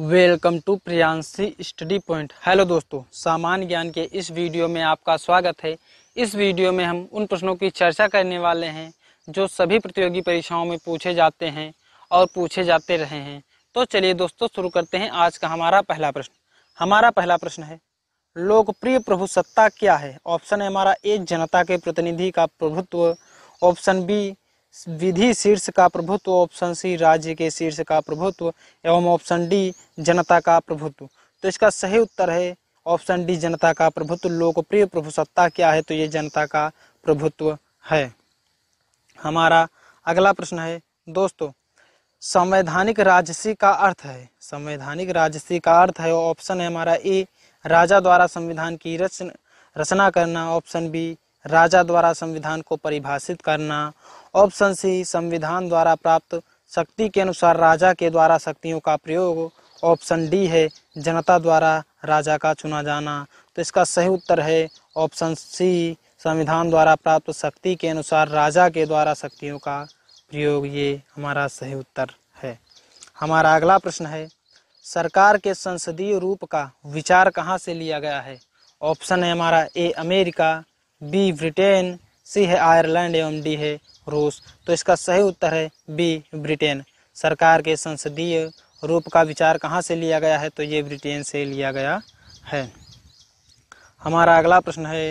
welcome to Priyanshi study point hello दोस्तों सामान्य ज्ञान के इस वीडियो में आपका स्वागत है इस वीडियो में हम उन प्रश्नों की चर्चा करने वाले हैं जो सभी प्रतियोगी परीक्षाओं में पूछे जाते हैं और पूछे जाते रहे हैं तो चलिए दोस्तों शुरू करते हैं आज का हमारा पहला प्रश्न हमारा पहला प्रश्न है लोकप्रिय सत्ता क्या है ऑप्शन है हमारा ए जनता के प्रतिनिधि का प्रभुत्व ऑप्शन बी विधि शीर्ष का प्रभुत्व ऑप्शन सी राज्य के शीर्ष का प्रभुत्व एवं ऑप्शन डी जनता का प्रभुत्व तो इसका सही उत्तर है ऑप्शन डी जनता का प्रभुत्व लोकप्रिय प्रभु सत्ता क्या है तो ये जनता का प्रभुत्व है हमारा अगला प्रश्न है दोस्तों संवैधानिक राजसी का अर्थ है संवैधानिक राजसी का अर्थ है ऑप्शन है हमारा ए राजा द्वारा संविधान की रचना रचना करना ऑप्शन बी राजा द्वारा संविधान को परिभाषित करना ऑप्शन सी संविधान द्वारा प्राप्त शक्ति के अनुसार राजा के द्वारा शक्तियों का प्रयोग ऑप्शन डी है जनता द्वारा राजा का चुना जाना तो इसका सही उत्तर है ऑप्शन सी संविधान द्वारा प्राप्त शक्ति के अनुसार राजा के द्वारा शक्तियों का प्रयोग ये हमारा सही उत्तर है हमारा अगला प्रश्न है सरकार के संसदीय रूप का विचार कहाँ से लिया गया है ऑप्शन है हमारा A America B Britain C है आयरलैंड एवं डी है रूस तो इसका सही उत्तर है बी ब्रिटेन सरकार के संसदीय रूप का विचार कहाँ से लिया गया है तो ये ब्रिटेन से लिया गया है हमारा अगला प्रश्न है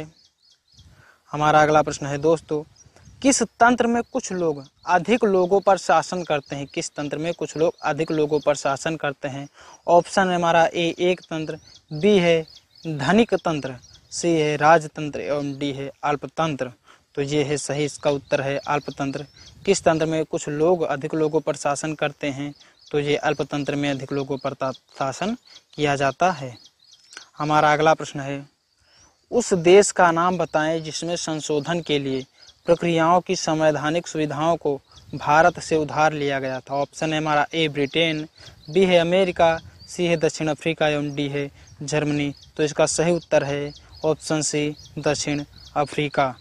हमारा अगला प्रश्न है दोस्तों किस तंत्र में कुछ लोग अधिक लोगों पर शासन करते हैं किस तंत्र में कुछ लोग अधिक लोगों पर शासन करते हैं ऑप्शन है हमारा ए एक तंत्र बी है धनिक तंत्र सी है राजतंत्र एवं डी है अल्पतंत्र तो ये है सही इसका उत्तर है अल्पतंत्र किस तंत्र में कुछ लोग अधिक लोगों पर शासन करते हैं तो ये अल्पतंत्र में अधिक लोगों पर शासन किया जाता है हमारा अगला प्रश्न है उस देश का नाम बताएं जिसमें संशोधन के लिए प्रक्रियाओं की संवैधानिक सुविधाओं को भारत से उधार लिया गया था ऑप्शन है हमारा ए ब्रिटेन बी है अमेरिका सी है दक्षिण अफ्रीका एवं डी है जर्मनी तो इसका सही उत्तर है ऑप्शन सी दक्षिण अफ्रीका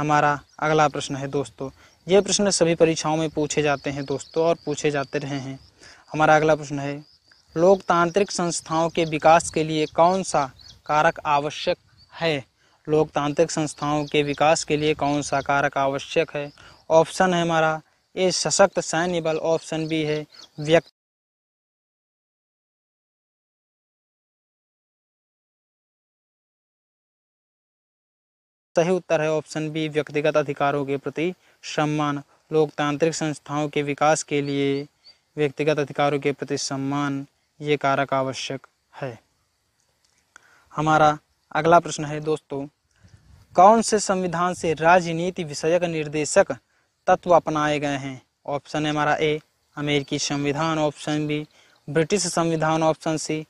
हमारा अगला प्रश्न है दोस्तों ये प्रश्न सभी परीक्षाओं में पूछे जाते हैं दोस्तों और पूछे जाते रहे हैं हमारा अगला प्रश्न है लोकतांत्रिक संस्थाओं के विकास के लिए कौन सा कारक आवश्यक है लोकतांत्रिक संस्थाओं के विकास के लिए कौन सा कारक आवश्यक है ऑप्शन है हमारा ए सशक्त सैन्य बल ऑप्शन बी है व्यक्ति सही उत्तर है ऑप्शन बी व्यक्तिगत अधिकारों के प्रति सम्मान लोकतांत्रिक संस्थाओं के विकास के लिए व्यक्तिगत अधिकारों के प्रति सम्मान ये कारक आवश्यक है हमारा अगला प्रश्न है दोस्तों कौन से संविधान से राजनीति विषयक निर्देशक तत्व अपनाए गए हैं ऑप्शन है हमारा ए अमेरिकी संविधान ऑप्शन बी ब्रिटिश संविधान ऑप्शन सी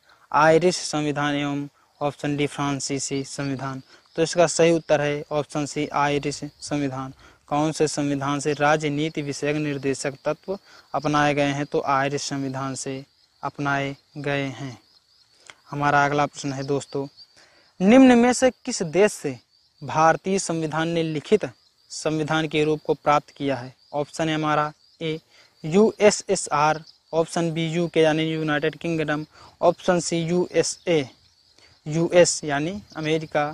आयरिश संविधान एवं ऑप्शन डी फ्रांसीसी संविधान तो इसका सही उत्तर है ऑप्शन सी आयरिश संविधान कौन से संविधान से राजनीति विषयक निर्देशक तत्व अपनाए गए हैं तो आयरिश संविधान से अपनाए गए हैं हमारा अगला प्रश्न है दोस्तों निम्न में से किस देश से भारतीय संविधान ने लिखित संविधान के रूप को प्राप्त किया है ऑप्शन है हमारा A USSR option B U K यानी United Kingdom option C USA US यानी अमेरिका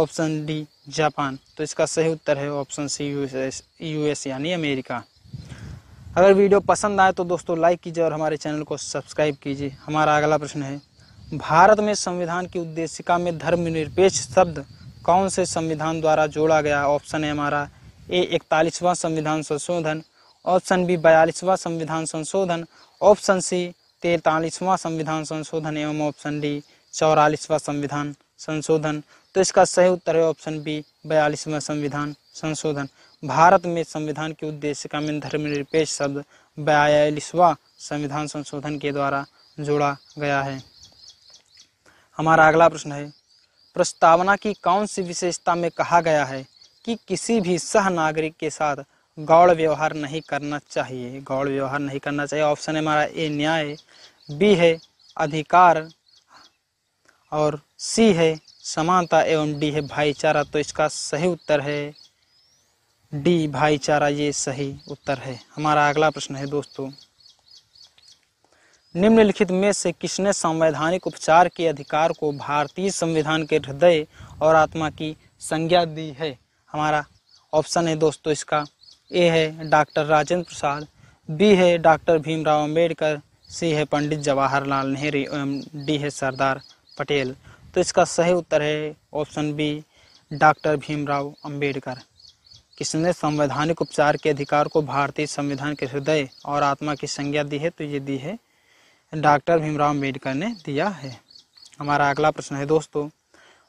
ऑप्शन डी जापान तो इसका सही उत्तर है ऑप्शन सी यूएस यूएस यानी अमेरिका अगर वीडियो पसंद आए तो दोस्तों लाइक कीजिए और हमारे चैनल को सब्सक्राइब कीजिए हमारा अगला प्रश्न है भारत में संविधान की उद्देशिका में धर्मनिरपेक्ष शब्द कौन से संविधान द्वारा जोड़ा गया ऑप्शन है हमारा ए इकतालीसवां संविधान संशोधन ऑप्शन बी बयालीसवां संविधान संशोधन ऑप्शन सी तैतालीसवां संविधान संशोधन एवं ऑप्शन डी चौरालीसवां संविधान संशोधन तो इसका सही उत्तर है ऑप्शन बी बयालीसवा संविधान संशोधन भारत में संविधान के उद्देश्य का में धर्मनिरपेक्ष शब्द बयालीसवा संविधान संशोधन के द्वारा जोड़ा गया है हमारा अगला प्रश्न है प्रस्तावना की कौन सी विशेषता में कहा गया है कि किसी भी सह नागरिक के साथ गौड़ व्यवहार नहीं करना चाहिए गौड़ व्यवहार नहीं करना चाहिए ऑप्शन है हमारा ए न्याय बी है अधिकार और सी है समानता एवं डी है भाईचारा तो इसका सही उत्तर है डी भाईचारा ये सही उत्तर है हमारा अगला प्रश्न है दोस्तों निम्नलिखित में से किसने संवैधानिक उपचार के अधिकार को भारतीय संविधान के हृदय और आत्मा की संज्ञा दी है हमारा ऑप्शन है दोस्तों इसका ए है डॉक्टर राजेंद्र प्रसाद बी है डॉक्टर भीमराव अम्बेडकर सी है पंडित जवाहरलाल नेहरू एवं डी है सरदार पटेल तो इसका सही उत्तर है option B doctor Bhimrao Ambedkar किसने संवैधानिक उपचार के अधिकार को भारतीय संविधान के हृदय और आत्मा की संज्ञा दी है तो ये दी है डॉक्टर भीमराव अम्बेडकर ने दिया है हमारा अगला प्रश्न है दोस्तों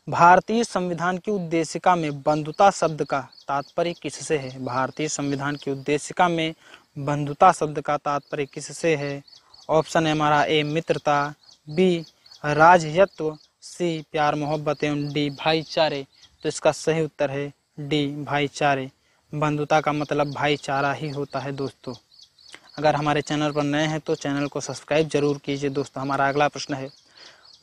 भारतीय संविधान की उद्देशिका में बंधुता शब्द का तात्पर्य किससे है भारतीय संविधान की उद्देशिका में बंधुता शब्द का तात्पर्य किससे है ऑप्शन है हमारा ए मित्रता बी राजयत्व सी प्यार मोहब्बत एवं डी भाईचारे तो इसका सही उत्तर है डी भाईचारे बंधुता का मतलब भाईचारा ही होता है दोस्तों अगर हमारे चैनल पर नए हैं तो चैनल को सब्सक्राइब जरूर कीजिए दोस्तों हमारा अगला प्रश्न है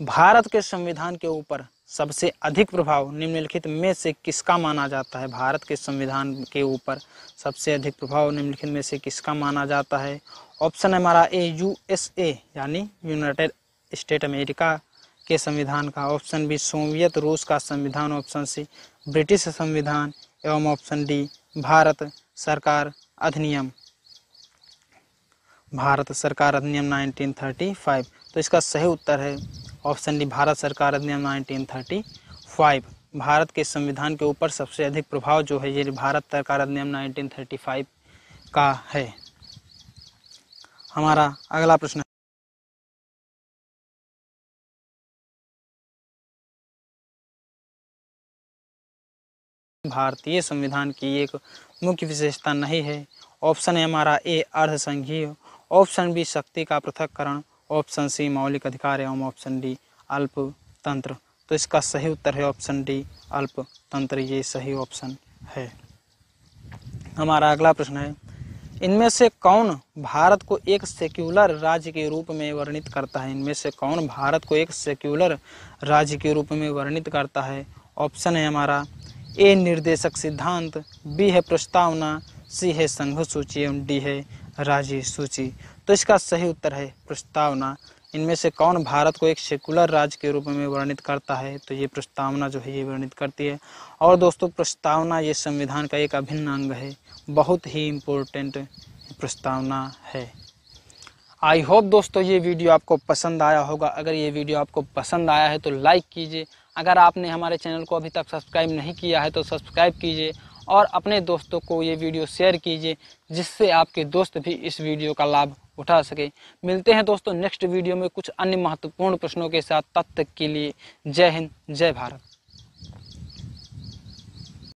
भारत के संविधान के ऊपर सबसे अधिक प्रभाव निम्नलिखित में से किसका माना जाता है भारत के संविधान के ऊपर सबसे अधिक प्रभाव निम्नलिखित में से किसका माना जाता है ऑप्शन है हमारा ए यू एस ए यानी यूनाइटेड स्टेट अमेरिका के संविधान का ऑप्शन बी सोवियत रूस का संविधान ऑप्शन सी ब्रिटिश संविधान एवं ऑप्शन डी भारत सरकार अधिनियम भारत सरकार अधिनियम 1935 तो इसका सही उत्तर है ऑप्शन डी भारत सरकार अधिनियम 1935 भारत के संविधान के ऊपर सबसे अधिक प्रभाव जो है ये भारत सरकार अधिनियम 1935 का है हमारा अगला प्रश्न भारतीय संविधान की एक मुख्य विशेषता नहीं है ऑप्शन है हमारा ए अर्धसंघीय ऑप्शन बी शक्ति का पृथककरण ऑप्शन सी मौलिक अधिकार एवं ऑप्शन डी अल्पतंत्र तो इसका सही उत्तर है ऑप्शन डी अल्पतंत्र ये सही ऑप्शन है हमारा अगला प्रश्न है इनमें से कौन भारत को एक सेक्युलर राज्य के रूप में वर्णित करता है इनमें से कौन भारत को एक सेक्युलर राज्य के रूप में वर्णित करता है ऑप्शन है हमारा ए निर्देशक सिद्धांत बी है प्रस्तावना सी है संघ सूची एवं डी है राज्य सूची तो इसका सही उत्तर है प्रस्तावना इनमें से कौन भारत को एक सेकुलर राज्य के रूप में वर्णित करता है तो ये प्रस्तावना जो है ये वर्णित करती है और दोस्तों प्रस्तावना ये संविधान का एक अभिन्न अंग है बहुत ही इम्पोर्टेंट प्रस्तावना है आई होप दोस्तों ये वीडियो आपको पसंद आया होगा अगर ये वीडियो आपको पसंद आया है तो लाइक कीजिए अगर आपने हमारे चैनल को अभी तक सब्सक्राइब नहीं किया है तो सब्सक्राइब कीजिए और अपने दोस्तों को ये वीडियो शेयर कीजिए जिससे आपके दोस्त भी इस वीडियो का लाभ उठा सके मिलते हैं दोस्तों नेक्स्ट वीडियो में कुछ अन्य महत्वपूर्ण प्रश्नों के साथ तब तक के लिए जय हिंद जय भारत